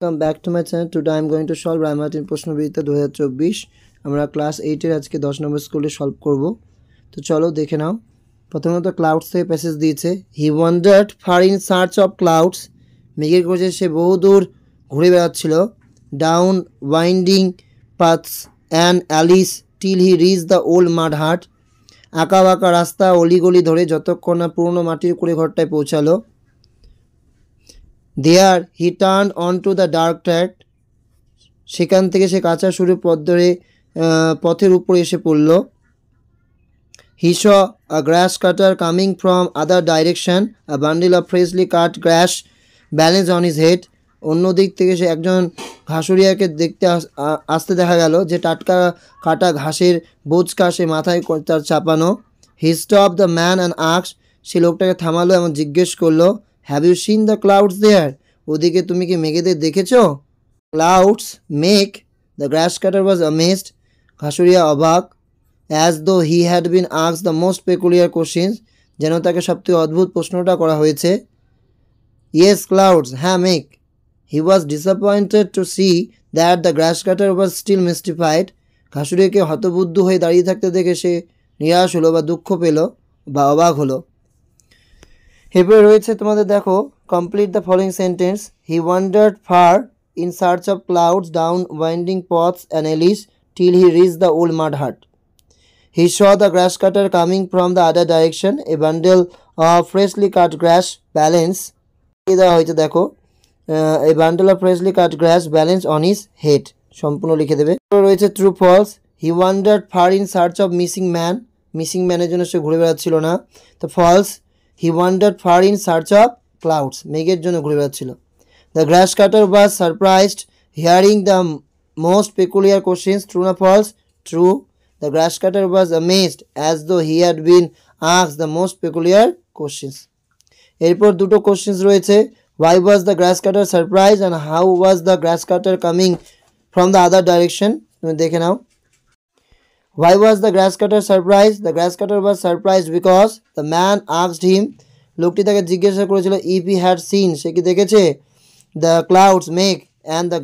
Welcome back to my channel. Today I am going to solve Ray Martin প্রশ্নবিদ্যা দু হাজার চব্বিশ আমরা ক্লাস এইটের আজকে দশ নম্বর স্কুলে সলভ করব তো চলো দেখে নাও প্রথমত ক্লাউডস থেকে প্যাসেজ দিয়েছে he wandered far in search of clouds মেঘের খোঁজে সে বহুদূর ঘুরে বেড়াচ্ছিল down winding paths and alleys till he reach the old mud hut আঁকা বাঁকা রাস্তা অলিগলি ধরে যতক্ষণ না পুরনো মাটির কুড়ে ঘরটায় পৌঁছালো there he turn on to the dark track সেখান থেকে সে কাঁচা সুরে পথ ধরে পথের উপরে এসে পড়ল he saw a grass cutter coming from other direction a bundle of freshly cut grass balance on his head অন্য দিক থেকে সে একজন ঘাসুরিয়াকে দেখতে আসতে দেখা গেল যে টাটকা কাটা ঘাসের বোচকা সে মাথায় তার চাপানো he stop the man and asks সে লোকটাকে থামালো এবং জিজ্ঞেস করলো have you seen the clouds there ওদিকে তুমি কি মেঘেদের দেখেছ clouds make the grass cutter was amazed ঘাসুরিয়া অবাক as though he had been আক্স দ্য মোস্ট পেকুলিয়ার কোশ্চিন যেন তাকে সবথেকে অদ্ভুত প্রশ্নটা করা হয়েছে ইয়েস ক্লাউডস হ্যাঁ make he was disappointed to see that the grass cutter was still mystified ঘাসুরিয়াকে হতবুদ্ধ হয়ে দাঁড়িয়ে থাকতে দেখে সে নিরাশ হলো বা দুঃখ পেল বা অবাক হলো এরপরে রয়েছে তোমাদের দেখো complete the following sentence he wandered far in search of clouds down winding paths and alleys till he reach the old mud hut he saw the grass cutter coming from the other direction a bundle freshly cut grass balance দেওয়া হয়েছে দেখো a bundle of freshly cut grass balance on his head সম্পূর্ণ লিখে দেবে রয়েছে true false he wandered far in search of missing man missing ম্যানের জন্য সে ঘুরে বেড়াচ্ছিল না তো false he wonder far in search of clouds মেঘের জন্য ঘুরে বেড়াচ্ছিল the grass cutter was surprised hearing the most peculiar questions true না false true the grass cutter was amazed as though he had been আস the most peculiar questions এরপর দুটো questions রয়েছে why was the grass cutter surprise and how was the grass cutter coming from the other direction তুমি দেখে নাও Why was the grass cutter surprised? The grass cutter was surprised because the man asked him লোকটি তাকে জিজ্ঞাসা করেছিল if he had seen সে কি দেখেছে the clouds make and the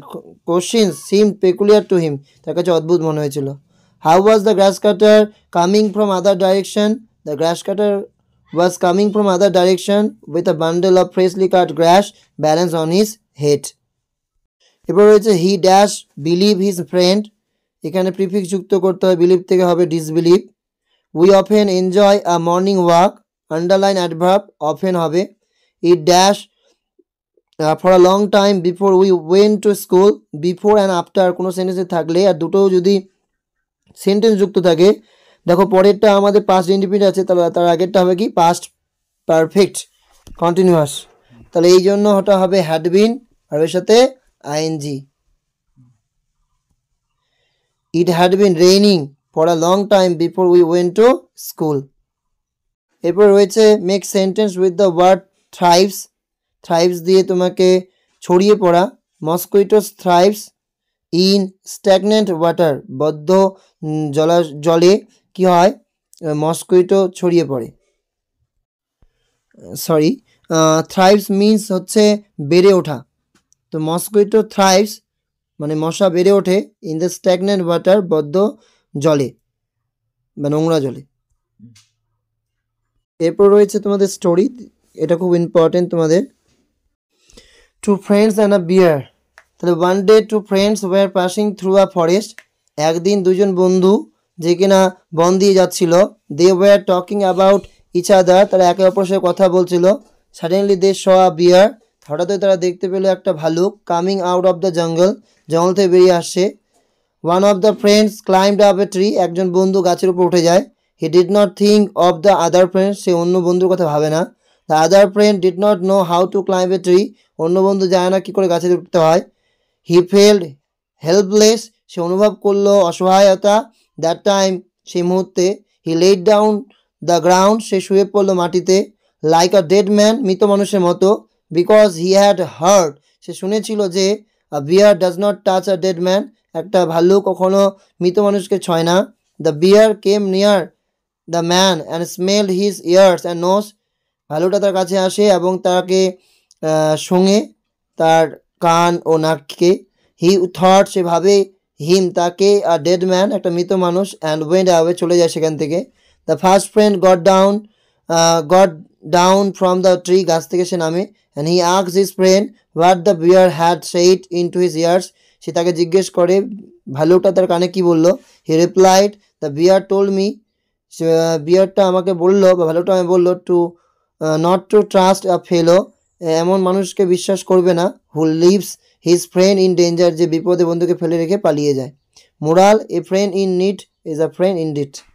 question seem peculiar to him তার কাছে অদ্ভুত মনে হয়েছিল how was the grass cutter coming from other direction the grass cutter was coming from other direction with a bundle of freshly cut grass balance on his head এরপর রয়েছে he dash believe his friend এখানে prefix যুক্ত করতে হয় believe থেকে হবে disbelieve we often enjoy a morning walk underline adverb often হবে it dash for a long time before we went to school before and after কোনো সেন্টেন্সে থাকলে আর দুটো যদি সেন্টেন্স যুক্ত থাকে দেখো পরেরটা আমাদের পাস্ট ইন্ডিপেন্ডেন্ট আছে তাহলে তার আগেরটা হবে কি পাস্ট পারফেক্ট কন্টিনিউয়াস তাহলে এই জন্য ওটা হবে হ্যাডবিন আর ওর সাথে ING It had been raining for a long time before we went to school. এরপর রয়েছে make sentence with the word thrives thrives দিয়ে তোমাকে ছড়িয়ে পড়া mosquitoes thrives in stagnant water বদ্ধ জলা জলে কি হয় মস্কুইটো ছড়িয়ে পড়ে সরি থ্রাইভস মিন্স হচ্ছে বেড়ে ওঠা তো মস্কুইটো থ্রাইভস মানে মশা বেড়ে ওঠে ইন দ্য স্ট্যাগনেন্ট ওয়াটার বদ্ধ জলে বা নোংরা জলে এরপর রয়েছে তোমাদের স্টোরি এটা খুব ইম্পর্টেন্ট তোমাদের two friends and a bear তাহলে one day two friends were passing through a forest একদিন দুজন বন্ধু যে কিনা বন দিয়ে যাচ্ছিল they were talking about each other তারা একে অপরের সাথে কথা বলছিল সাডেনলি দে শ আ বিয়ার হঠাৎই তারা দেখতে পেল একটা ভালুক coming out of the jungle জঙ্গল থেকে বেরিয়ে আসে one of the friends climb up a tree একজন বন্ধু গাছের উপর উঠে যায় he did not think of the other friends সে অন্য বন্ধুর কথা ভাবে না the other friend did not know how to climb a tree অন্য বন্ধু জানে না কী করে গাছে উঠতে হয় হি ফেল্ড হেল্পলেস সে অনুভব করলো অসহায়তা দ্যাট টাইম সেই মুহূর্তে he let down the ground সে শুয়ে পড়লো মাটিতে লাইক আ ডেড ম্যান মৃত মানুষের মতো বিকজ হি হ্যাড হার্ড সে শুনেছিল যে bear does not touch a dead man একটা ভাল্লু কখনো মৃত মানুষকে ছয় না the bear came near the man and smell his ears and nose ভালুটা তার কাছে আসে এবং তাকে সঙ্গে তার কান ও নাককে হি থট সে ভাবে হিম তাকে ডেড ম্যান একটা মৃত মানুষ অ্যান্ড ওয়েন্ড আওয়ে চলে যায় সেখান থেকে the first friend got down got down from the tree গাছ থেকে সে নামে and he asks his friend what the bear had said in to his ears সে তাকে জিজ্ঞেস করে ভালুকটা তার কানে কি বললো he replied the bear told me বিয়ারটা আমাকে বললো বা ভালুকটা আমি বললো to not to trust a fellow এমন মানুষকে বিশ্বাস করবে না who leaves his friend in danger যে বিপদে বন্ধুকে ফেলে রেখে পালিয়ে যায় moral a friend in need is a friend in ডিট